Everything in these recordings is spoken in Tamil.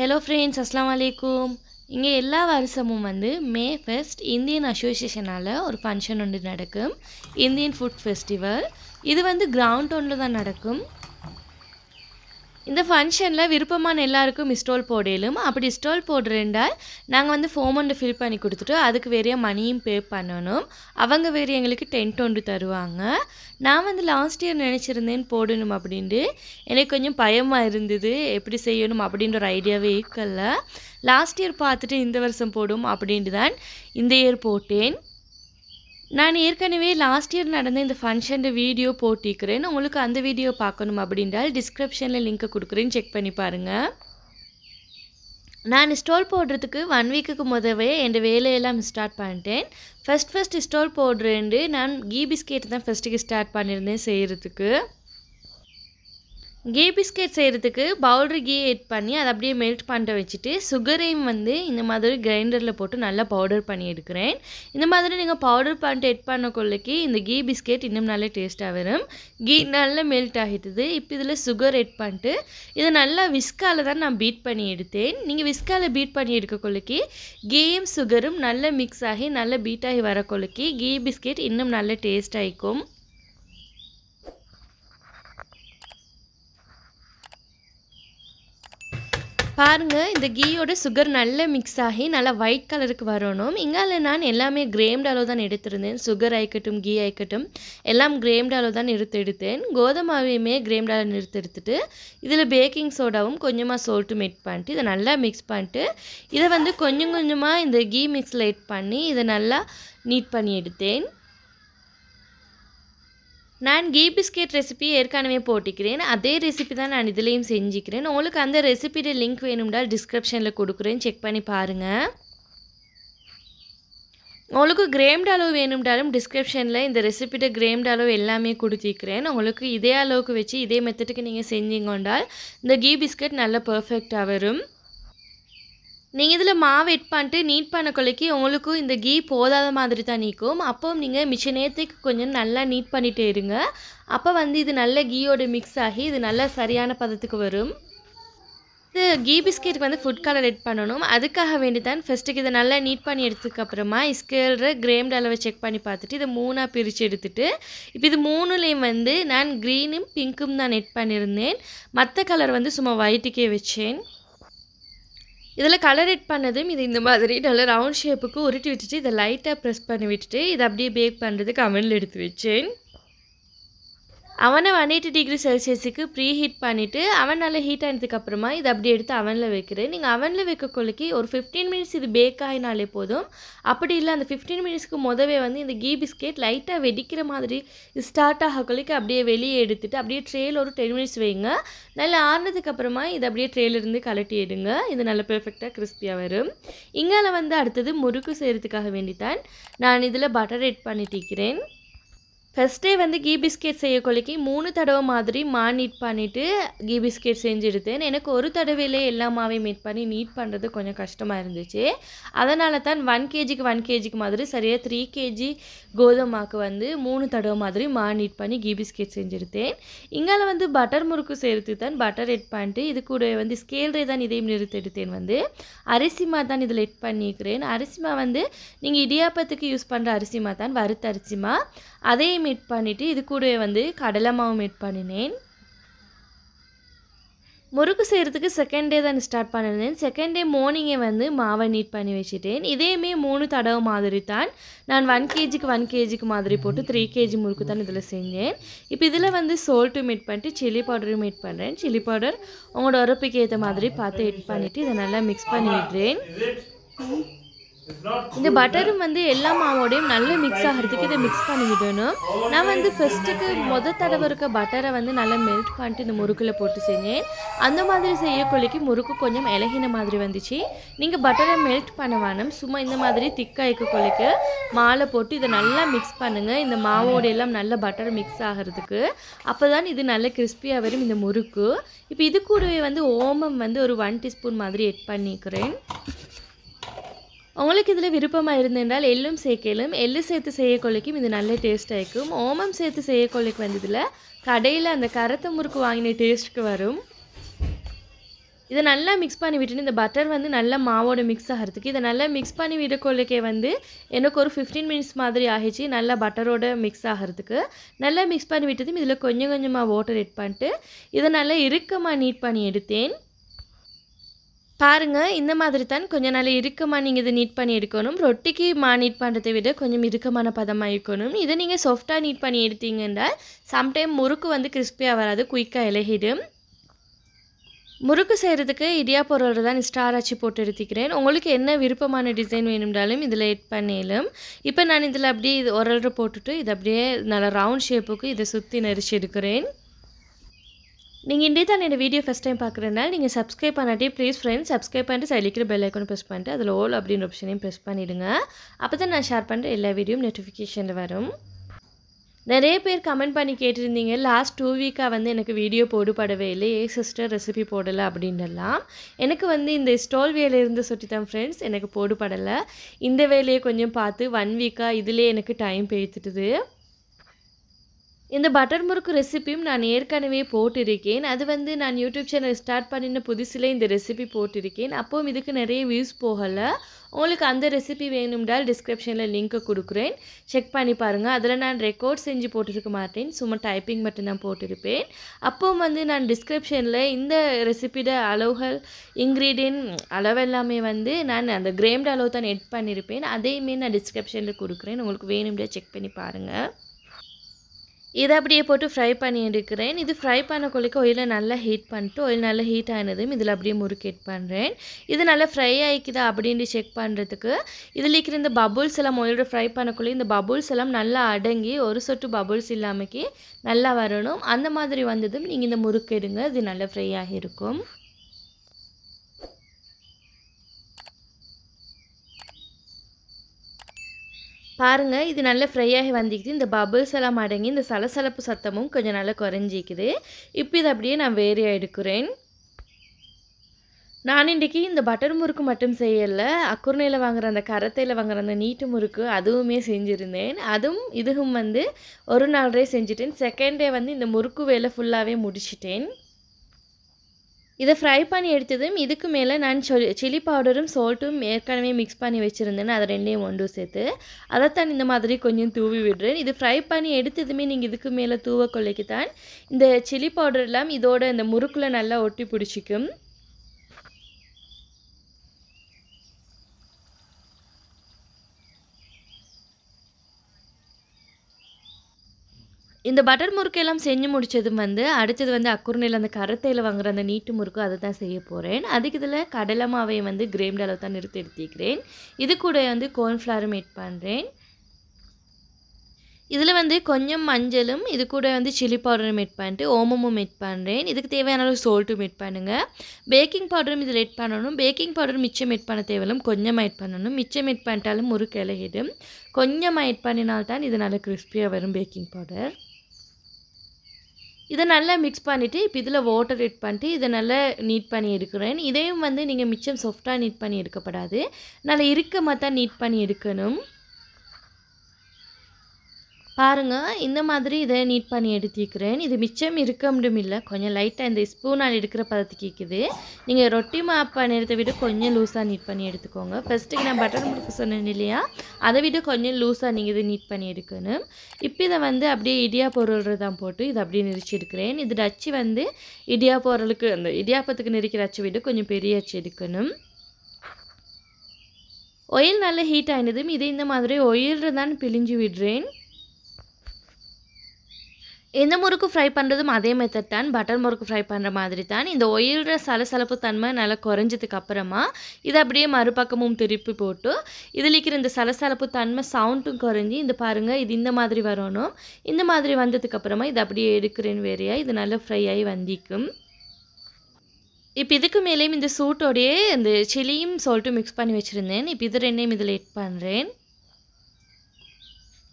ஹலோ ஃப்ரெண்ட்ஸ் அஸ்லாம் வலைக்கும் இங்கே எல்லா வருஷமும் வந்து மே ஃபெஸ்ட் இந்தியன் அசோசியேஷனால் ஒரு ஃபங்க்ஷன் ஒன்று நடக்கும் இந்தியன் ஃபுட் ஃபெஸ்டிவல் இது வந்து கிரவுண்ட் ஒன்றில் தான் நடக்கும் இந்த ஃபங்க்ஷனில் விருப்பமான எல்லாருக்கும் ஸ்டோல் போடையிலும் அப்படி ஸ்டோல் போடுறேன்டா நாங்கள் வந்து ஃபோம் ஒன்று ஃபில் பண்ணி கொடுத்துட்டு அதுக்கு வேறே மணியும் பே பண்ணணும் அவங்க வேறு எங்களுக்கு டென்ட் ஒன்று தருவாங்க நான் வந்து லாஸ்ட் இயர் நினச்சிருந்தேன் போடணும் அப்படின்ட்டு எனக்கு கொஞ்சம் பயமாக இருந்தது எப்படி செய்யணும் அப்படின்ற ஒரு ஐடியாவே இருக்கல லாஸ்ட் இயர் பார்த்துட்டு இந்த வருஷம் போடும் அப்படின்ட்டு தான் இந்த இயர் போட்டேன் நான் ஏற்கனவே லாஸ்ட் இயர் நடந்த இந்த ஃபங்க்ஷன் வீடியோ போட்டிருக்கிறேன் உங்களுக்கு அந்த வீடியோ பார்க்கணும் அப்படின்றால் டிஸ்கிரிப்ஷனில் லிங்க்கை கொடுக்குறேன்னு செக் பண்ணி பாருங்கள் நான் ஸ்டோல் போடுறதுக்கு ஒன் வீக்குக்கு முதவே என் வேலையெல்லாம் ஸ்டார்ட் பண்ணிட்டேன் ஃபஸ்ட் ஃபஸ்ட் ஸ்டோல் போடுறேன்ட்டு நான் கீ பிஸ்கெட் தான் ஃபஸ்ட்டுக்கு ஸ்டார்ட் பண்ணியிருந்தேன் செய்கிறதுக்கு கீ பிஸ்கெட் செய்கிறதுக்கு பவுடரு கீ எட் பண்ணி அதை அப்படியே மெல்ட் பண்ண வச்சுட்டு சுகரையும் வந்து இந்த மாதிரி கிரைண்டரில் போட்டு நல்லா பவுடர் பண்ணி எடுக்கிறேன் இந்த மாதிரி நீங்கள் பவுடர் பண்ணிட்டு எட் கொள்ளைக்கு இந்த கீ பிஸ்கெட் இன்னும் நல்லா டேஸ்ட்டாக வரும் கீ நல்லா மெல்ட் ஆகிட்டுது இப்போ இதில் சுகர் எட் பண்ணிட்டு இதை நல்லா விஸ்காவில் தான் நான் பீட் பண்ணி எடுத்தேன் நீங்கள் விஸ்காவில் பீட் பண்ணி கொள்ளைக்கு கீயும் சுகரும் நல்லா மிக்ஸ் ஆகி நல்லா பீட் ஆகி வரக்குள்ளக்கி கீ பிஸ்கெட் இன்னும் நல்லா டேஸ்ட் ஆகிக்கும் பாருங்கள் இந்த கீயோட சுகர் நல்லா மிக்ஸ் ஆகி நல்லா ஒயிட் கலருக்கு வரணும் இங்கால நான் எல்லாமே கிரேம்டு அளவு தான் எடுத்திருந்தேன் சுகர் ஆயிக்கட்டும் கீ ஆயிக்கட்டும் எல்லாம் கிரேம்டு அளவு தான் எடுத்து எடுத்தேன் கோதுமாவையுமே கிரேம்டு அளவு நிறுத்து எடுத்துட்டு இதில் பேக்கிங் சோடாவும் கொஞ்சமாக சோல்ட்டும் எட் பண்ணிட்டு இதை நல்லா மிக்ஸ் பண்ணிட்டு இதை வந்து கொஞ்சம் கொஞ்சமாக இந்த கீ மிக்ஸில் எட் பண்ணி இதை நல்லா நீட் பண்ணி எடுத்தேன் நான் கீ பிஸ்கெட் ரெசிபி ஏற்கனவே போட்டிக்கிறேன் அதே ரெசிபி தான் நான் இதுலேயும் செஞ்சுக்கிறேன் உங்களுக்கு அந்த ரெசிபியோட லிங்க் வேணும்டா டிஸ்கிரிப்ஷனில் கொடுக்குறேன் செக் பண்ணி பாருங்கள் உங்களுக்கு கிரேம்ட் டாலோ வேணும்டாலும் டிஸ்கிரிப்ஷனில் இந்த ரெசிபியோட கிரேம்ட் டாலோ எல்லாமே கொடுத்துக்கிறேன் உங்களுக்கு இதே அளவுக்கு வச்சு இதே மெத்தடுக்கு நீங்கள் செஞ்சீங்கண்டால் இந்த கீ பிஸ்கட் நல்ல பர்ஃபெக்டாக வரும் நீங்கள் இதில் மாவு எட் பண்ணிட்டு நீட் பண்ண கொலைக்கு உங்களுக்கும் இந்த கீ போதாத மாதிரி தான் நிற்கும் அப்போ நீங்கள் மிச்ச நேரத்துக்கு கொஞ்சம் நல்லா நீட் பண்ணிகிட்டே இருங்க அப்போ வந்து இது நல்ல கீயோடு மிக்ஸ் ஆகி இது நல்ல சரியான பதத்துக்கு வரும் இது கீ பிஸ்கெட்டுக்கு வந்து ஃபுட் கலர் எட் பண்ணணும் அதுக்காக வேண்டி தான் ஃபஸ்ட்டுக்கு இதை நல்லா நீட் பண்ணி எடுத்ததுக்கப்புறமா அப்புறமா ஸ்கேல்ற கிரேம்ட் அளவை செக் பண்ணி பார்த்துட்டு இதை மூணாக பிரித்து எடுத்துட்டு இப்போ இது மூணுலேயும் வந்து நான் க்ரீனும் பிங்க்கும் தான் எட் பண்ணியிருந்தேன் மற்ற கலர் வந்து சும்மா ஒயிட்டுக்கே வச்சேன் இதில் கலர் எட் பண்ணதும் இது இந்த மாதிரி நல்லா ரவுண்ட் ஷேப்புக்கு உருட்டி விட்டுட்டு இதை லைட்டாக ப்ரெஸ் பண்ணி விட்டுட்டு இதை அப்படியே பேக் பண்ணுறதுக்கு அவனில் எடுத்து வச்சேன் அவனை ஒன் எயிட்டி டிகிரி செல்சியஸுக்கு ப்ரீ ஹீட் பண்ணிவிட்டு அவன் நல்லா ஹீட் ஆனதுக்கப்புறமா இதை அப்படி எடுத்து அவனில் வைக்கிறேன் நீங்கள் அவனில் வைக்கக்கொள்ளைக்கு ஒரு ஃபிஃப்டீன் மினிட்ஸ் இது பேக் ஆகினாலே போதும் அப்படி இல்லை அந்த ஃபிஃப்டீன் மினிட்ஸ்க்கு முதவே வந்து இந்த கீ பிஸ்கெட் லைட்டாக வெடிக்கிற மாதிரி ஸ்டார்ட் ஆகக்கொள்ளைக்கு அப்படியே வெளியே எடுத்துகிட்டு அப்படியே ட்ரேயில் ஒரு டென் மினிட்ஸ் வைங்க நல்லா ஆறுனதுக்கப்புறமா இது அப்படியே ட்ரேலருந்து கலட்டி எடுங்க இது நல்லா பெர்ஃபெக்டாக கிறிஸ்பியாக வரும் இங்கே வந்து அடுத்தது முறுக்கு செய்கிறதுக்காக வேண்டித்தான் நான் இதில் பட்டர் எட் பண்ணிட்டிருக்கிறேன் ஃபஸ்ட்டே வந்து கீ பிஸ்கெட் செய்யக்கொள்ளைக்கு மூணு தடவை மாதிரி மா நீட் பண்ணிவிட்டு கீ பிஸ்கெட் செஞ்செடுத்தேன் எனக்கு ஒரு தடவையிலே எல்லா மாவையும் மீட் பண்ணி நீட் பண்ணுறது கொஞ்சம் கஷ்டமாக இருந்துச்சு அதனால தான் ஒன் கேஜிக்கு ஒன் கேஜிக்கு மாதிரி சரியாக த்ரீ கேஜி கோதுமாவுக்கு வந்து மூணு தடவை மாதிரி மா நீட் பண்ணி கீ பிஸ்கெட் செஞ்செடுத்தேன் இங்கால வந்து பட்டர் முறுக்கு சேர்த்து தான் பட்டர் எட் பண்ணிட்டு இது கூட வந்து ஸ்கேல்ரே தான் இதையும் நிறுத்தெடுத்தேன் வந்து அரிசிமா தான் இதில் எட் பண்ணிக்கிறேன் அரிசிமா வந்து நீங்கள் இடியாப்பத்துக்கு யூஸ் பண்ணுற அரிசிமா தான் வறுத்த அரிசிமா அதையும் மிட் பண்ணிவிட்டு இது கூட வந்து கடலை மாவு மிட் பண்ணினேன் முறுக்கு செய்கிறதுக்கு செகண்ட் டே தான் ஸ்டார்ட் பண்ணியிருந்தேன் செகண்ட் டே மார்னிங்கே வந்து மாவை நீட் பண்ணி வச்சுட்டேன் இதேமே மூணு தடவை மாதிரி தான் நான் ஒன் கேஜிக்கு ஒன் கேஜிக்கு மாதிரி போட்டு த்ரீ கேஜி முறுக்கு தான் இதில் செஞ்சேன் இப்போ இதில் வந்து சோல்ட்டு மீட் பண்ணிட்டு சில்லி பவுடரும் மீட் பண்ணுறேன் சில்லி பவுடர் உங்களோட உரப்புக்கு ஏற்ற மாதிரி பார்த்து எட் பண்ணிவிட்டு இதை நல்லா மிக்ஸ் பண்ணிவிடுறேன் இந்த பட்டரும் வந்து எல்லா மாவோடையும் நல்லா மிக்ஸ் ஆகிறதுக்கு இதை மிக்ஸ் பண்ணிவிடணும் நான் வந்து ஃபஸ்ட்டுக்கு மொத தடவை இருக்க பட்டரை வந்து நல்லா மெல்ட் பண்ணிட்டு இந்த முறுக்கில் போட்டு செஞ்சேன் அந்த மாதிரி செய்ய கொள்ளிக்கு முறுக்கு கொஞ்சம் இலகின மாதிரி வந்துச்சு நீங்கள் பட்டரை மெல்ட் பண்ண சும்மா இந்த மாதிரி திக்காய்க்க கொள்ளைக்கு மாலை போட்டு இதை நல்லா மிக்ஸ் பண்ணுங்கள் இந்த மாவோட எல்லாம் நல்ல பட்டர் மிக்ஸ் ஆகிறதுக்கு அப்போ தான் இது நல்ல கிறிஸ்பியாக வரும் இந்த முறுக்கு இப்போ இது கூடவே வந்து ஓமம் வந்து ஒரு ஒன் டீஸ்பூன் மாதிரி எட் பண்ணிக்கிறேன் உங்களுக்கு இதில் விருப்பமாக இருந்தென்றால் எள்ளும் சேர்க்கலும் எள்ளு சேர்த்து கொள்ளைக்கும் இது நல்ல டேஸ்ட்டாக இருக்கும் ஓமம் சேர்த்து செய்யக்கொள்ளைக்கு வந்ததில் கடையில் அந்த கரத்தை முறுக்கு வாங்கின டேஸ்ட்டுக்கு வரும் இதை நல்லா மிக்ஸ் பண்ணி விட்டுன்னு இந்த பட்டர் வந்து நல்லா மாவோட மிக்ஸ் ஆகிறதுக்கு இதை நல்லா மிக்ஸ் பண்ணி விடக்கொள்ளக்கே வந்து எனக்கு ஒரு ஃபிஃப்டீன் மினிட்ஸ் மாதிரி ஆகிடுச்சு நல்லா பட்டரோட மிக்ஸ் ஆகிறதுக்கு நல்லா மிக்ஸ் பண்ணி விட்டதும் இதில் கொஞ்சம் கொஞ்சமாக வாட்டர் எட் பண்ணிட்டு இதை நல்லா இறுக்கமாக நீட் பண்ணி எடுத்தேன் பாருங்கள் இந்த மாதிரி தான் கொஞ்சம் நாள் இறுக்கமாக நீங்கள் இதை நீட் பண்ணி எடுக்கணும் ரொட்டிக்கு மா நீட் பண்ணுறதை விட கொஞ்சம் இறுக்கமான பதமாக இருக்கணும் இதை நீங்கள் சாஃப்டாக நீட் பண்ணி எடுத்தீங்கன்னா சம்டைம் முறுக்கு வந்து கிறிஸ்பியாக வராது குயிக்காக இலகிடும் முறுக்கு செய்கிறதுக்கு இடியா பொருள் தான் ஸ்டார் ஆச்சு போட்டு எடுத்துக்கிறேன் உங்களுக்கு என்ன விருப்பமான டிசைன் வேணும்னாலும் இதில் எட் பண்ணிடலும் இப்போ நான் இதில் அப்படியே இது ஒரு போட்டுட்டு இது அப்படியே நல்லா ரவுண்ட் ஷேப்புக்கு இதை சுற்றி நெரிச்சு எடுக்கிறேன் நீங்கள் இண்டே தான் என்னோடய வீடியோ ஃபஸ்ட் டைம் பார்க்குறதுனால நீங்கள் சப்ஸ்கிரைப் பண்ணாட்டி ப்ளீஸ் ஃப்ரெண்ட்ஸ் சப்ஸ்கிரைப் பண்ணிட்டு சைலிக்கிற பெல் ஐக்கன் ப்ரெஸ் பண்ணிட்டு அதில் ஓல் அப்படின்ற ஆப்ஷனையும் ப்ரெஸ் பண்ணிவிடுங்க அப்போ தான் நான் ஷேர் பண்ணுற எல்லா வீடியோவும் நோட்டிஃபிகேஷனில் வரும் நிறைய பேர் கமெண்ட் பண்ணி கேட்டிருந்தீங்க லாஸ்ட் டூ வீக்காக வந்து எனக்கு வீடியோ போடுபடவே இல்லை ஏ சிஸ்டர் ரெசிபி போடலை அப்படின்லாம் எனக்கு வந்து இந்த ஸ்டோல் வேலையிருந்து சுட்டி தான் ஃப்ரெண்ட்ஸ் எனக்கு போடுபடலை இந்த வேலையை கொஞ்சம் பார்த்து ஒன் வீக்காக இதிலே எனக்கு டைம் பேத்துட்டுது இந்த பட்டர் முறுக்கு ரெசிப்பியும் நான் ஏற்கனவே போட்டிருக்கேன் அது வந்து நான் யூடியூப் சேனல் ஸ்டார்ட் பண்ணின புதுசில் இந்த ரெசிபி போட்டிருக்கேன் அப்போவும் இதுக்கு நிறைய வியூஸ் போகலை உங்களுக்கு அந்த ரெசிபி வேணும்டால் டிஸ்கிரிப்ஷனில் லிங்க்கை கொடுக்குறேன் செக் பண்ணி பாருங்கள் அதில் நான் ரெக்கார்ட் செஞ்சு போட்டிருக்க மாட்டேன் சும்மா டைப்பிங் மட்டும் நான் போட்டிருப்பேன் அப்போவும் வந்து நான் டிஸ்கிரிப்ஷனில் இந்த ரெசிபியோட அளவுகள் இன்க்ரீடியன்ட் அளவு எல்லாமே வந்து நான் அந்த கிரேம்டு அளவு தான் எட் பண்ணியிருப்பேன் அதையுமே நான் டிஸ்கிரிப்ஷனில் கொடுக்குறேன் உங்களுக்கு வேணும்டா செக் பண்ணி பாருங்கள் இதை அப்படியே போட்டு ஃப்ரை பண்ணி எடுக்கிறேன் இது ஃப்ரை பண்ணக்குள்ளிக்க ஒயிலை நல்லா ஹீட் பண்ணிட்டு ஒயில் நல்லா ஹீட் ஆனதும் இதில் அப்படியே முறுக்கேட் பண்ணுறேன் இது நல்லா ஃப்ரை ஆகிக்குதா அப்படின்ட்டு செக் பண்ணுறதுக்கு இதில் இருக்கிற இந்த பபுள்ஸ் எல்லாம் ஒயிலோட ஃப்ரை பண்ணக்குள்ளே இந்த பபுள்ஸ் எல்லாம் நல்லா அடங்கி ஒரு சொட்டு பபுள்ஸ் இல்லாமக்கி நல்லா வரணும் அந்த மாதிரி வந்ததும் நீங்கள் இந்த முறுக்கெடுங்க இது நல்லா ஃப்ரை ஆகியிருக்கும் பாருங்கள் இது நல்லா ஃப்ரையாகி வந்திக்குது இந்த பபுள்ஸ் எல்லாம் அடங்கி இந்த சலசலப்பு சத்தமும் கொஞ்சம் நல்லா குறைஞ்சிக்குது இப்போ இது அப்படியே நான் வேறு எடுக்கிறேன் நான் இன்றைக்கி இந்த பட்டர் முறுக்கு மட்டும் செய்யலை அக்குர்னையில் வாங்குற அந்த கரத்தையில் வாங்குற அந்த நீட்டு முறுக்கு அதுவுமே செஞ்சுருந்தேன் அதுவும் இதுவும் வந்து ஒரு நாள் செஞ்சுட்டேன் செகண்ட் டே வந்து இந்த முறுக்கு வேலை ஃபுல்லாகவே முடிச்சிட்டேன் இதை ஃப்ரை பண்ணி எடுத்ததும் இதுக்கு மேலே நான் சொல் சில்லி பவுடரும் சால்ட்டும் ஏற்கனவே மிக்ஸ் பண்ணி வச்சுருந்தேன்னு அதை ரெண்டையும் ஒன்று சேர்த்து அதைத்தான் இந்த மாதிரி கொஞ்சம் தூவி விடுறேன் இது ஃப்ரை பண்ணி எடுத்ததுமே நீங்கள் இதுக்கு மேலே தூவ கொள்ளைக்கு தான் இந்த சில்லி பவுடர் இதோட இந்த முறுக்கில் நல்லா ஒட்டி பிடிச்சிக்கும் இந்த பட்டர் எல்லாம் செஞ்சு முடித்ததும் வந்து அடுத்தது வந்து அக்குருணையில் அந்த கரத்தையில் வாங்குற அந்த நீட்டு முறுக்கு அதை தான் செய்ய போகிறேன் அதுக்கு இதில் கடலை மாவையை வந்து கிரேம்ட் அளவு தான் நிறுத்தி எடுத்திக்கிறேன் இது கூட வந்து கோர்ன்ஃப்ளவரும் மேட் பண்ணுறேன் இதில் வந்து கொஞ்சம் மஞ்சளும் இது கூட வந்து சில்லி பவுடரும் எட் பண்ணிட்டு ஓமமும் எட் பண்ணுறேன் இதுக்கு தேவையான அளவு சோல்ட்டும் எட் பண்ணுங்கள் பேக்கிங் பவுடரும் இதில் எட் பண்ணணும் பேக்கிங் பவுடர் மிச்சம் எட் பண்ண தேவையில்லும் கொஞ்சமாக எட் பண்ணணும் மிச்சம் எட் பண்ணிட்டாலும் முறுக்கு இலகிடும் கொஞ்சமாக எட் பண்ணினால்தான் இது நல்லா கிறிஸ்பியாக வரும் பேக்கிங் பவுடர் இதை நல்லா மிக்ஸ் பண்ணிவிட்டு இப்போ இதில் வாட்டர் இட் பண்ணிட்டு இதை நல்லா நீட் பண்ணி எடுக்கிறேன் இதையும் வந்து நீங்கள் மிச்சம் சாஃப்டாக நீட் பண்ணி எடுக்கப்படாது நல்லா இருக்கமாக தான் நீட் பண்ணி எடுக்கணும் பாருங்கள் இந்த மாதிரி இதை நீட் பண்ணி எடுத்துக்கிறேன் இது மிச்சம் இருக்க முடியும் இல்லை கொஞ்சம் லைட்டாக இந்த ஸ்பூனால் எடுக்கிற பதத்து கேட்குது நீங்கள் ரொட்டி மாப் நிறுத்த விட கொஞ்சம் லூஸாக நீட் பண்ணி எடுத்துக்கோங்க ஃபஸ்ட்டுக்கு நான் பட்டர் முறுக்கு சொன்னேன் இல்லையா அதை விட கொஞ்சம் லூஸாக நீங்கள் இது நீட் பண்ணி எடுக்கணும் இப்போ இதை வந்து அப்படியே இடியா பொருள் தான் போட்டு இதை அப்படியே நெரிச்சு எடுக்கிறேன் இது டச்சு வந்து இடியா பொருளுக்கு அந்த இடியாப்பத்துக்கு நெரிக்கிற அச்சை விட கொஞ்சம் பெரிய அச்சு எடுக்கணும் ஒயில் நல்லா ஹீட் ஆகினதும் இதை இந்த மாதிரி ஒயில் தான் பிழிஞ்சு விடுறேன் எந்த முறுக்கு ஃப்ரை பண்ணுறதும் அதே மெத்தட் தான் பட்டர் முறுக்கு ஃப்ரை பண்ணுற மாதிரி தான் இந்த ஒயில்ற சலசலப்பு தன்மை நல்லா குறைஞ்சதுக்கு அப்புறமா இதை அப்படியே மறுபக்கமும் திருப்பி போட்டு இதில் இருக்கிற இந்த சலசலப்பு தன்மை சவுண்டும் குறைஞ்சி இந்த பாருங்கள் இது இந்த மாதிரி வரணும் இந்த மாதிரி வந்ததுக்கப்புறமா இதை அப்படியே எடுக்கிறேன் வேறையாக இது நல்லா ஃப்ரை ஆகி வந்திக்கும் இப்போ இதுக்கு மேலேயும் இந்த சூட்டோடையே இந்த சில்லியும் சால்ட்டும் மிக்ஸ் பண்ணி வச்சுருந்தேன் இப்போ இது ரெண்டையும் இதில் எட் பண்ணுறேன்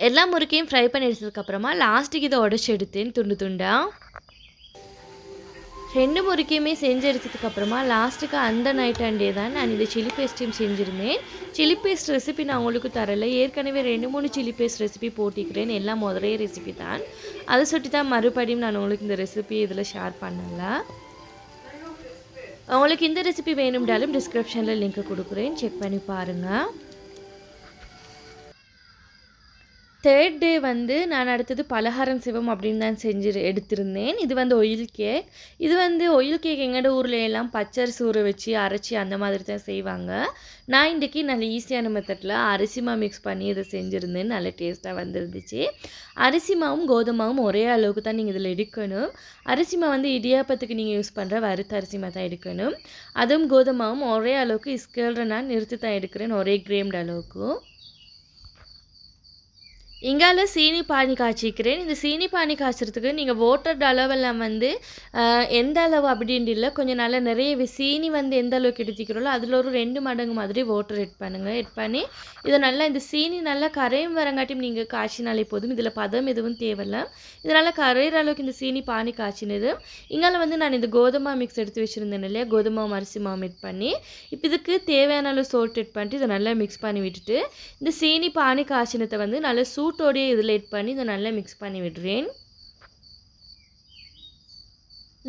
எல்லா முறுக்கையும் ஃப்ரை பண்ணி எடுத்ததுக்கப்புறமா லாஸ்ட்டுக்கு இதை உடச்சி எடுத்தேன் துண்டு துண்டாக ரெண்டு முறுக்கையுமே செஞ்சு எடுத்ததுக்கப்புறமா லாஸ்ட்டுக்கு அந்த நைட் அண்டே தான் நான் இந்த சில்லி பேஸ்ட்டையும் செஞ்சுருந்தேன் சில்லி பேஸ்ட் ரெசிபி நான் உங்களுக்கு தரலை ஏற்கனவே ரெண்டு மூணு சில்லி பேஸ்ட் ரெசிபி போட்டிக்கிறேன் எல்லாம் முதலே ரெசிபி தான் அதை சுற்றி தான் மறுபடியும் நான் உங்களுக்கு இந்த ரெசிபி இதில் ஷேர் பண்ணலை உங்களுக்கு இந்த ரெசிபி வேணும்னாலும் டிஸ்கிரிப்ஷனில் லிங்க் கொடுக்குறேன் செக் பண்ணி பாருங்கள் தேர்ட் டே வந்து நான் அடுத்தது பலகாரம் சிவம் அப்படின்னு தான் செஞ்சு எடுத்திருந்தேன் இது வந்து ஒயில் கேக் இது வந்து ஒயில் கேக் எங்கள்ட ஊரில் எல்லாம் பச்சரி ஊற வச்சு அரைச்சி அந்த மாதிரி தான் செய்வாங்க நான் இன்றைக்கி நல்ல ஈஸியான மெத்தடில் அரிசிமா மிக்ஸ் பண்ணி இதை செஞ்சுருந்தேன் நல்ல டேஸ்ட்டாக வந்துருந்துச்சு அரிசிமாவும் கோதுமாவும் ஒரே அளவுக்கு தான் நீங்கள் இதில் எடுக்கணும் அரிசிமா வந்து இடியாப்பத்துக்கு நீங்கள் யூஸ் பண்ணுற வறுத்த அரிசிமா தான் எடுக்கணும் அதுவும் கோதுமாவும் ஒரே அளவுக்கு ஸ்கேல்ற நான் நிறுத்தி தான் எடுக்கிறேன் ஒரே கிரேம்டு அளவுக்கு இங்கால சீனி பானி காய்ச்சிக்கிறேன் இந்த சீனி பானி காய்ச்சறதுக்கு நீங்கள் வாட்டர் அளவெல்லாம் வந்து எந்த அளவு அப்படின்ட்டு இல்லை கொஞ்சம் நல்லா நிறைய சீனி வந்து எந்த அளவுக்கு எடுத்துக்கிறோம் அதில் ஒரு ரெண்டு மடங்கு மாதிரி ஓட்டர் எட் பண்ணுங்கள் எட் பண்ணி இதை நல்லா இந்த சீனி நல்லா கரையும் வரங்காட்டியும் நீங்கள் காய்ச்சினாலே போதும் இதில் பதம் எதுவும் தேவையில்ல இதனால் கரையிற அளவுக்கு இந்த சீனி பானி காய்ச்சினது இங்கால வந்து நான் இந்த கோதுமை மிக்ஸ் எடுத்து வச்சுருந்தேன் இல்லையா கோதுமை அரிசி மாவு எட் பண்ணி இப்போ இதுக்கு தேவையான அளவு சோல்ட் எட் பண்ணிட்டு இதை நல்லா மிக்ஸ் பண்ணி விட்டுட்டு இந்த சீனி பானி காய்ச்சினத்தை வந்து நல்லா சூட் கூட்டோடையே இதில் லேட் பண்ணி இதை நல்லா மிக்ஸ் பண்ணி விடுறேன்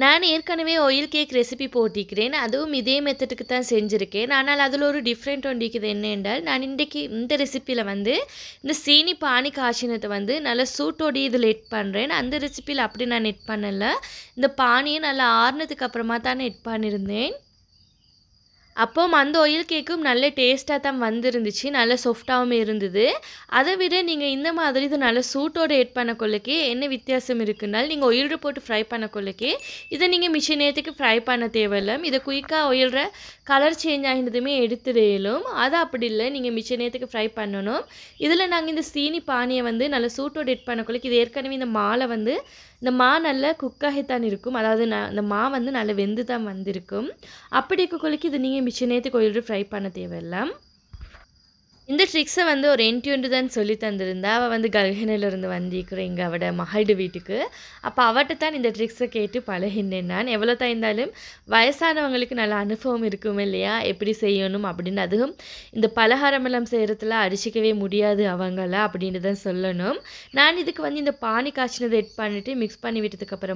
நான் ஏற்கனவே ஒயில் கேக் ரெசிபி போட்டிருக்கிறேன் அதுவும் இதே மெத்தடுக்கு தான் செஞ்சுருக்கேன் ஆனால் அதில் ஒரு டிஃப்ரெண்ட் ஒன்றிக்குது என்ன என்றால் நான் இன்றைக்கு இந்த ரெசிப்பியில் வந்து இந்த சீனி பானி காய்ச்சினத்தை வந்து நல்லா சூட்டோடி இதில் எட் பண்ணுறேன் அந்த ரெசிப்பியில் அப்படி நான் எட் பண்ணலை இந்த பானியை நல்லா ஆறுனதுக்கு அப்புறமா தான் எட் பண்ணியிருந்தேன் அப்போது அந்த ஒயில் கேக்கும் நல்ல டேஸ்ட்டாக தான் வந்துருந்துச்சு நல்ல சாஃப்டாகவும் இருந்தது அதை விட நீங்கள் இந்த மாதிரி இது நல்ல சூட்டோடு எட் பண்ணக்கொள்ளுக்கு என்ன வித்தியாசம் இருக்குன்னால் நீங்கள் ஒயில் போட்டு ஃப்ரை பண்ணக்கொள்ளுக்கு இதை நீங்கள் மிஷின் நேரத்துக்கு ஃப்ரை பண்ண தேவையில்லை இதை குயிக்காக ஒயில்ற கலர் சேஞ்ச் ஆகினதுமே எடுத்துட அது அப்படி இல்லை நீங்கள் மிஷின் நேரத்துக்கு ஃப்ரை பண்ணணும் இதில் நாங்கள் இந்த சீனி பானியை வந்து நல்ல சூட்டோடு எட் பண்ணக்கொள்ளுக்கு இது ஏற்கனவே இந்த மாலை வந்து இந்த மா நல்ல குக்காகித்தான் இருக்கும் அதாவது நான் இந்த மா வந்து நல்லா வெந்து தான் வந்திருக்கும் அப்படி இருக்கக்குள்ளைக்கு இது நீங்கள் மிச்ச நேரத்துக்கு ஒரு ஃப்ரை பண்ண தேவையில்லை இந்த ட்ரிக்ஸை வந்து ஒரு என்டியூண்டு தான் சொல்லி தந்திருந்தா அவள் வந்து இருந்து வந்திருக்கிற இங்கே அவட மகள் வீட்டுக்கு அப்போ அவட்ட தான் இந்த ட்ரிக்ஸை கேட்டு பழகினேன் நான் எவ்வளோ தான் இருந்தாலும் வயசானவங்களுக்கு நல்ல அனுபவம் இருக்கும் இல்லையா எப்படி செய்யணும் அப்படின்னு அதுவும் இந்த பலகாரமெல்லாம் செய்கிறதுல அடிச்சிக்கவே முடியாது அவங்கள அப்படின்னு தான் சொல்லணும் நான் இதுக்கு வந்து இந்த பானி காய்ச்சினது எட் பண்ணிவிட்டு மிக்ஸ் பண்ணி விட்டதுக்கு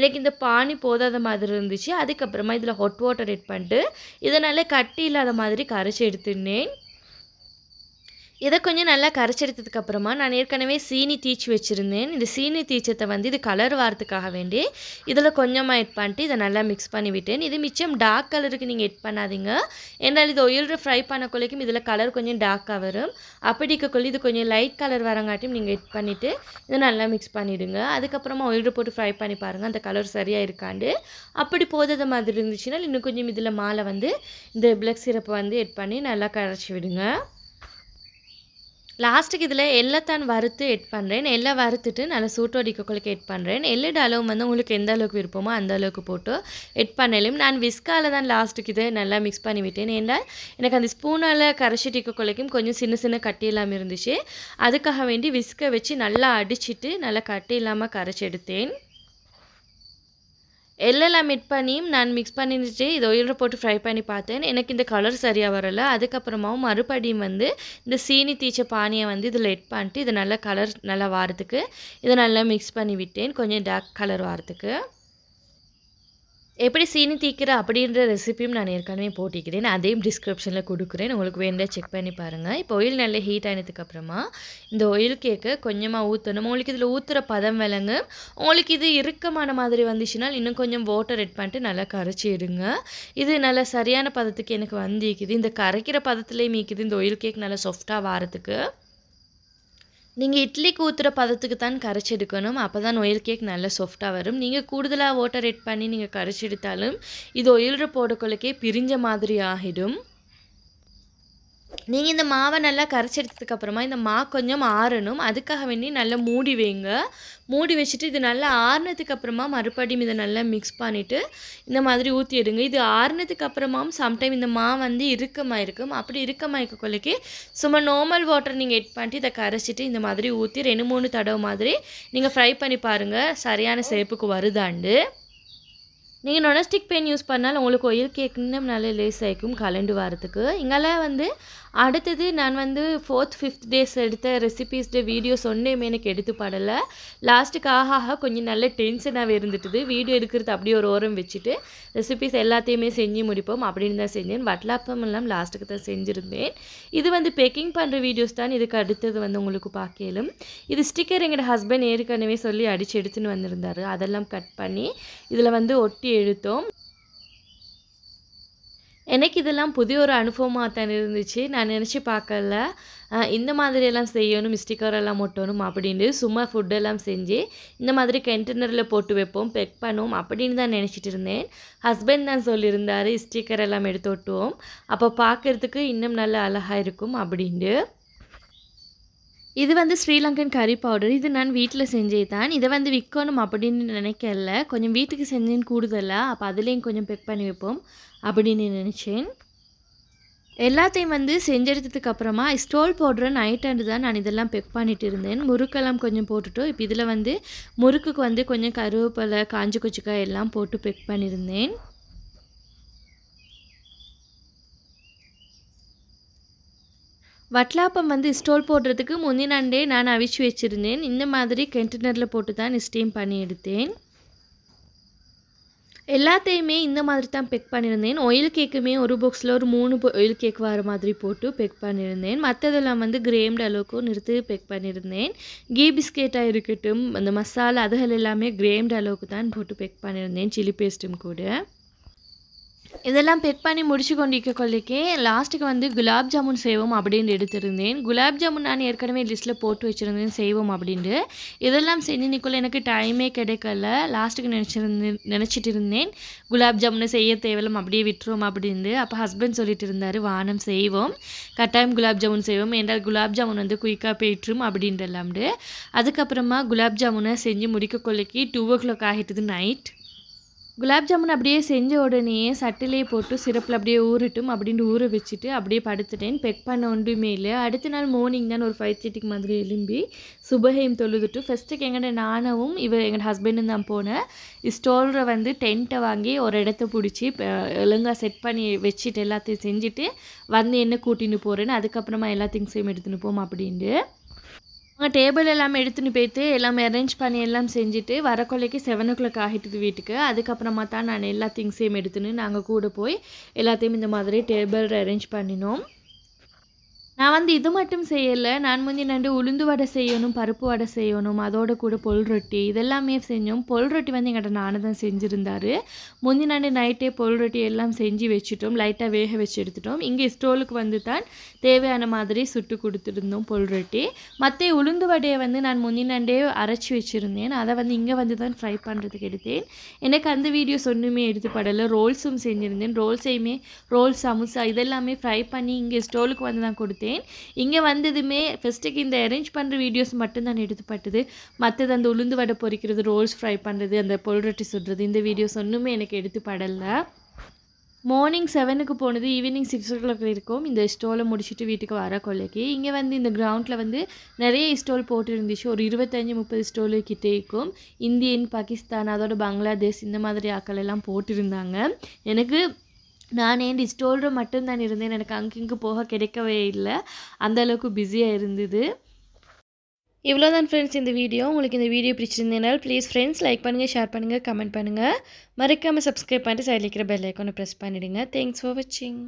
எனக்கு இந்த பானி போதாத மாதிரி இருந்துச்சு அதுக்கப்புறமா இதில் ஹாட் வாட்டர் எட் பண்ணிட்டு இதனால் கட்டி இல்லாத மாதிரி கரைச்சி எடுத்துனேன் இதை கொஞ்சம் நல்லா அப்புறமா நான் ஏற்கனவே சீனி தீச்சு வச்சுருந்தேன் இந்த சீனி தீச்சத்தை வந்து இது கலர் வாரத்துக்காக வேண்டி இதில் கொஞ்சமாக எட் பண்ணிட்டு இதை நல்லா மிக்ஸ் பண்ணி விட்டேன் இது மிச்சம் டார்க் கலருக்கு நீங்கள் எட் பண்ணாதீங்க ஏன்னால் இது ஒயில் ஃப்ரை கொள்ளைக்கும் இதில் கலர் கொஞ்சம் டார்க்காக வரும் அப்படி அப்படிக்கக்குள்ளே இது கொஞ்சம் லைட் கலர் வரங்காட்டியும் நீங்கள் எட் பண்ணிவிட்டு இதை நல்லா மிக்ஸ் பண்ணிவிடுங்க அதுக்கப்புறமா ஒயில் போட்டு ஃப்ரை பண்ணி பாருங்கள் அந்த கலர் சரியாக இருக்காண்டு அப்படி போதது மாதிரி இருந்துச்சுன்னா இன்னும் கொஞ்சம் இதில் மாலை வந்து இந்த பிளக் சிரப்பை வந்து எட் பண்ணி நல்லா கரைச்சி விடுங்க லாஸ்ட்டுக்கு இதில் எல்லை தான் வறுத்து எட் பண்ணுறேன் எல்லை வறுத்துட்டு நல்லா சூட்டோடி கொக்கலுக்கு எட் பண்ணுறேன் எல்லோட அளவு வந்து உங்களுக்கு எந்த அளவுக்கு விருப்பமோ அந்த அளவுக்கு போட்டு எட் பண்ணலையும் நான் விஸ்காவில் தான் லாஸ்ட்டுக்கு இதை நல்லா மிக்ஸ் பண்ணிவிட்டேன் ஏன்னா எனக்கு அந்த ஸ்பூனால் கரைச்சி டிக்கொலைக்கும் கொஞ்சம் சின்ன சின்ன கட்டி இல்லாமல் இருந்துச்சு அதுக்காக வேண்டி விஸ்கை வச்சு நல்லா அடிச்சுட்டு நல்லா கட்டி இல்லாமல் கரைச்சி எடுத்தேன் எள்ளெல்லாம் மிட் பண்ணியும் நான் மிக்ஸ் பண்ணிட்டு இதை உயிரில் போட்டு ஃப்ரை பண்ணி பார்த்தேன் எனக்கு இந்த கலர் சரியாக வரலை அதுக்கப்புறமாவும் மறுபடியும் வந்து இந்த சீனி தீச்ச பானியை வந்து இதில் எட் பண்ணிட்டு இது நல்லா கலர் நல்லா வாரத்துக்கு இதை நல்லா மிக்ஸ் பண்ணி விட்டேன் கொஞ்சம் டார்க் கலர் வாரத்துக்கு எப்படி சீனி தீக்கிற அப்படின்ற ரெசிபியும் நான் ஏற்கனவே போட்டிக்கிறேன் அதையும் டிஸ்கிரிப்ஷனில் கொடுக்குறேன் உங்களுக்கு வேண்டாம் செக் பண்ணி பாருங்கள் இப்போ ஒயில் நல்லா ஹீட் ஆனதுக்கப்புறமா இந்த ஒயில் கேக்கு கொஞ்சமாக ஊற்றணும் உங்களுக்கு இதில் ஊற்றுற பதம் விலங்கு உங்களுக்கு இது இறுக்கமான மாதிரி வந்துச்சுன்னா இன்னும் கொஞ்சம் வாட்டர் ரெட் பண்ணிட்டு நல்லா கரைச்சி எடுங்க இது நல்லா சரியான பதத்துக்கு எனக்கு வந்து இந்த கரைக்கிற பதத்துலேயும் மீக்குது இந்த ஒயில் கேக் நல்லா சாஃப்டாக வாரத்துக்கு நீங்கள் இட்லிக்கு ஊற்றுற பதத்துக்கு தான் கரைச்சி எடுக்கணும் அப்போ தான் ஒயில் கேக் நல்ல சாஃப்டாக வரும் நீங்கள் கூடுதலாக ஓட்டர் ரெட் பண்ணி நீங்கள் கரைச்சி எடுத்தாலும் இது ஒயில் போடக்குள்ளக்கே பிரிஞ்ச மாதிரி ஆகிடும் நீங்கள் இந்த மாவை நல்லா கரைச்சி எடுத்ததுக்கப்புறமா இந்த மா கொஞ்சம் ஆறணும் அதுக்காக வேண்டி நல்லா மூடி வைங்க மூடி வச்சுட்டு இது நல்லா ஆறுனதுக்கப்புறமா மறுபடியும் இதை நல்லா மிக்ஸ் பண்ணிவிட்டு இந்த மாதிரி எடுங்க இது ஆறுனதுக்கப்புறமாவும் சம்டைம் இந்த மா வந்து இறுக்கமாக இருக்கும் அப்படி இறுக்கமாக இருக்கக்குள்ளக்கி சும்மா நார்மல் வாட்டர் நீங்கள் எட் பண்ணிட்டு இதை கரைச்சிட்டு இந்த மாதிரி ஊற்றி ரெண்டு மூணு தடவை மாதிரி நீங்கள் ஃப்ரை பண்ணி பாருங்கள் சரியான சேப்புக்கு வருதாண்டு நீங்கள் நொனஸ்டிக் பெயின் யூஸ் பண்ணால் உங்களுக்கு ஒயில் கேக் இன்னும் நல்லா லேஸ் ஆகிக்கும் கலண்டு வாரத்துக்கு இங்கெல்லாம் வந்து அடுத்தது நான் வந்து ஃபோர்த் ஃபிஃப்த் டேஸ் எடுத்த ரெசிபீஸ்ட வீடியோஸ் ஒன்றையுமே எனக்கு எடுத்து படலை லாஸ்ட்டுக்கு ஆக ஆக கொஞ்சம் நல்ல டென்ஷனாகவே இருந்துட்டுது வீடியோ எடுக்கிறது அப்படியே ஒரு ஓரம் வச்சுட்டு ரெசிபீஸ் எல்லாத்தையுமே செஞ்சு முடிப்போம் அப்படின்னு தான் செஞ்சேன் வட்டலாப்பம் எல்லாம் லாஸ்ட்டுக்கு தான் செஞ்சுருந்தேன் இது வந்து பேக்கிங் பண்ணுற வீடியோஸ் தான் இதுக்கு அடுத்தது வந்து உங்களுக்கு பார்க்கலும் இது ஸ்டிக்கர் எங்களோட ஹஸ்பண்ட் ஏற்கனவே சொல்லி அடித்து எடுத்துன்னு வந்திருந்தார் அதெல்லாம் கட் பண்ணி இதில் வந்து ஒட்டி எழுத்தோம் எனக்கு இதெல்லாம் புதிய ஒரு அனுபவமாக தான் இருந்துச்சு நான் நினச்சி பார்க்கல இந்த மாதிரியெல்லாம் செய்யணும் மிஸ்டிக்கரெல்லாம் ஒட்டணும் அப்படின்ட்டு சும்மா ஃபுட்டெல்லாம் செஞ்சு இந்த மாதிரி கண்டெய்னரில் போட்டு வைப்போம் பெக் பண்ணுவோம் அப்படின்னு தான் நினச்சிட்டு இருந்தேன் ஹஸ்பண்ட் தான் சொல்லியிருந்தார் ஸ்டிக்கர் எல்லாம் எடுத்து ஒட்டுவோம் அப்போ பார்க்குறதுக்கு இன்னும் நல்லா அழகாக இருக்கும் அப்படின்ட்டு இது வந்து ஸ்ரீலங்கன் கறி பவுடர் இது நான் வீட்டில் செஞ்சே தான் இதை வந்து விற்கணும் அப்படின்னு நினைக்கல கொஞ்சம் வீட்டுக்கு செஞ்சேன்னு கூடுதலாக அப்போ அதுலேயும் கொஞ்சம் பெக் பண்ணி வைப்போம் அப்படின்னு நினச்சேன் எல்லாத்தையும் வந்து செஞ்செடுத்ததுக்கு அப்புறமா ஸ்டோல் நைட் நைட்டாண்டு தான் நான் இதெல்லாம் பெக் பண்ணிட்டு இருந்தேன் முறுக்கெல்லாம் கொஞ்சம் போட்டுட்டோம் இப்போ இதில் வந்து முறுக்குக்கு வந்து கொஞ்சம் கருவேப்பிலை காஞ்சி குச்சிக்காய் எல்லாம் போட்டு பெக் பண்ணியிருந்தேன் வட்லாப்பம் வந்து ஸ்டோல் போடுறதுக்கு முந்தினாண்டே நான் அவிச்சு வச்சுருந்தேன் இந்த மாதிரி கண்டெய்னரில் போட்டு தான் ஸ்டீம் பண்ணி எடுத்தேன் எல்லாத்தையுமே இந்த மாதிரி தான் பெக் பண்ணியிருந்தேன் ஒயில் கேக்குமே ஒரு பாக்ஸில் ஒரு மூணு ஒயில் கேக் வர மாதிரி போட்டு பெக் பண்ணியிருந்தேன் மற்றதெல்லாம் வந்து கிரேம்டு அளவுக்கு நிறுத்து பெக் பண்ணியிருந்தேன் கீ பிஸ்கெட்டாக இருக்கட்டும் அந்த மசாலா அதுகள் எல்லாமே கிரேம்டு அளவுக்கு தான் போட்டு பெக் பண்ணியிருந்தேன் சில்லி பேஸ்ட்டும் கூட இதெல்லாம் பெக் பண்ணி முடிச்சு கொண்டிருக்க கொள்ளைக்கே லாஸ்ட்டுக்கு வந்து குலாப் ஜாமுன் செய்வோம் அப்படின்னு எடுத்திருந்தேன் குலாப் ஜாமுன் நான் ஏற்கனவே லிஸ்ட்டில் போட்டு வச்சுருந்தேன் செய்வோம் அப்படின்ட்டு இதெல்லாம் செஞ்சு நிற்குள்ள எனக்கு டைமே கிடைக்கல லாஸ்ட்டுக்கு நினச்சிருந்தேன் நினச்சிட்டு இருந்தேன் குலாப் ஜாமுனை செய்ய தேவையில்லாம் அப்படியே விட்டுருவோம் அப்படின்ட்டு அப்போ ஹஸ்பண்ட் சொல்லிட்டு இருந்தார் வானம் செய்வோம் கட்டாயம் குலாப் ஜாமுன் செய்வோம் என்றால் குலாப் ஜாமுன் வந்து குயிக்காக போயிட்டுரும் அப்படின்ட்டு எல்லாம்டு அதுக்கப்புறமா குலாப் ஜாமுனை செஞ்சு முடிக்க கொள்ளைக்கு டூ ஓ கிளாக் ஆகிட்டுது நைட் குலாப் ஜாமுன் அப்படியே செஞ்ச உடனே சட்டிலே போட்டு சிரப்பில் அப்படியே ஊறட்டும் அப்படின்ட்டு ஊற வச்சுட்டு அப்படியே படுத்துட்டேன் பெக் பண்ண ஒன்றுமே இல்லை அடுத்த நாள் மார்னிங் தான் ஒரு ஃபைவ் தேர்ட்டிக்கு மாதிரி எலும்பி சுபகையும் தொழுதுட்டு ஃபஸ்ட்டுக்கு எங்கள்ட நானவும் இவர் எங்கள் ஹஸ்பண்டும் தான் போனேன் ஸ்டோரில் வந்து டென்ட்டை வாங்கி ஒரு இடத்த பிடிச்சி ஒழுங்காக செட் பண்ணி வச்சுட்டு எல்லாத்தையும் செஞ்சுட்டு வந்து என்ன கூட்டின்னு போகிறேன்னு அதுக்கப்புறமா எல்லா திங்ஸையும் எடுத்துன்னு போம் அப்படின்ட்டு நாங்கள் டேபிள் எல்லாமே எடுத்துன்னு போயிட்டு எல்லாமே அரேஞ்ச் பண்ணி எல்லாம் செஞ்சுட்டு வர கொலைக்கு செவன் ஓ கிளாக் ஆகிட்டுது வீட்டுக்கு அதுக்கப்புறமா தான் நான் எல்லா திங்ஸையும் எடுத்துன்னு நாங்கள் கூட போய் எல்லாத்தையும் இந்த மாதிரி டேபிள் அரேஞ்ச் பண்ணினோம் நான் வந்து இது மட்டும் செய்யலை நான் முந்தி நண்டு உளுந்து வடை செய்யணும் பருப்பு வடை செய்யணும் அதோட கூட பொல் ரொட்டி இதெல்லாமே செஞ்சோம் பொல் ரொட்டி வந்து எங்கிட்ட நானும் தான் செஞ்சுருந்தார் நண்டு நைட்டே பொல் ரொட்டி எல்லாம் செஞ்சு வச்சுட்டோம் லைட்டாக வேக வச்சு எடுத்துட்டோம் இங்கே ஸ்டோலுக்கு வந்து தான் தேவையான மாதிரி சுட்டு கொடுத்துருந்தோம் பொல் ரொட்டி மற்ற உளுந்து வடையை வந்து நான் முந்தி நண்டே அரைச்சி வச்சுருந்தேன் அதை வந்து இங்கே வந்து தான் ஃப்ரை பண்ணுறதுக்கு எடுத்தேன் எனக்கு அந்த வீடியோஸ் ஒன்றுமே எடுத்து படலை ரோல்ஸும் செஞ்சுருந்தேன் ரோல்ஸையுமே ரோல் சமோசா இதெல்லாமே ஃப்ரை பண்ணி இங்கே ஸ்டோலுக்கு வந்து தான் கொடுத்தேன் எடுத்துட்டேன் இங்கே வந்ததுமே ஃபஸ்ட்டுக்கு இந்த அரேஞ்ச் பண்ணுற வீடியோஸ் மட்டும் தான் எடுத்துப்பட்டது மற்றது அந்த உளுந்து வடை பொறிக்கிறது ரோல்ஸ் ஃப்ரை பண்ணுறது அந்த பொருட்டி சுடுறது இந்த வீடியோஸ் ஒன்றுமே எனக்கு எடுத்து மார்னிங் செவனுக்கு போனது ஈவினிங் சிக்ஸ் ஓ கிளாக் இருக்கும் இந்த ஸ்டோலை முடிச்சுட்டு வீட்டுக்கு வர கொள்ளைக்கு இங்கே வந்து இந்த கிரவுண்டில் வந்து நிறைய ஸ்டோல் போட்டுருந்துச்சு ஒரு இருபத்தஞ்சி முப்பது ஸ்டோலு கிட்டே இருக்கும் இந்தியன் பாகிஸ்தான் அதோட பங்களாதேஷ் இந்த மாதிரி ஆக்கள் எல்லாம் போட்டிருந்தாங்க எனக்கு நான் ஏன் ஸ்டோரில் மட்டும்தான் இருந்தேன் எனக்கு அங்கே இங்கே போக கிடைக்கவே இல்லை அந்தளவுக்கு பிஸியாக இருந்தது இவ்வளோதான் தான் ஃப்ரெண்ட்ஸ் இந்த வீடியோ உங்களுக்கு இந்த வீடியோ பிடிச்சிருந்தேனால் ப்ளீஸ் ஃப்ரெண்ட்ஸ் லைக் பண்ணுங்கள் ஷேர் பண்ணுங்கள் கமெண்ட் பண்ணுங்கள் மறக்காமல் சப்ஸ்கிரைப் பண்ணிட்டு சைடில் இருக்கிற பெல் ஐக்கோனை ப்ரெஸ் பண்ணிவிடுங்க தேங்க்ஸ் ஃபார் வாட்சிங்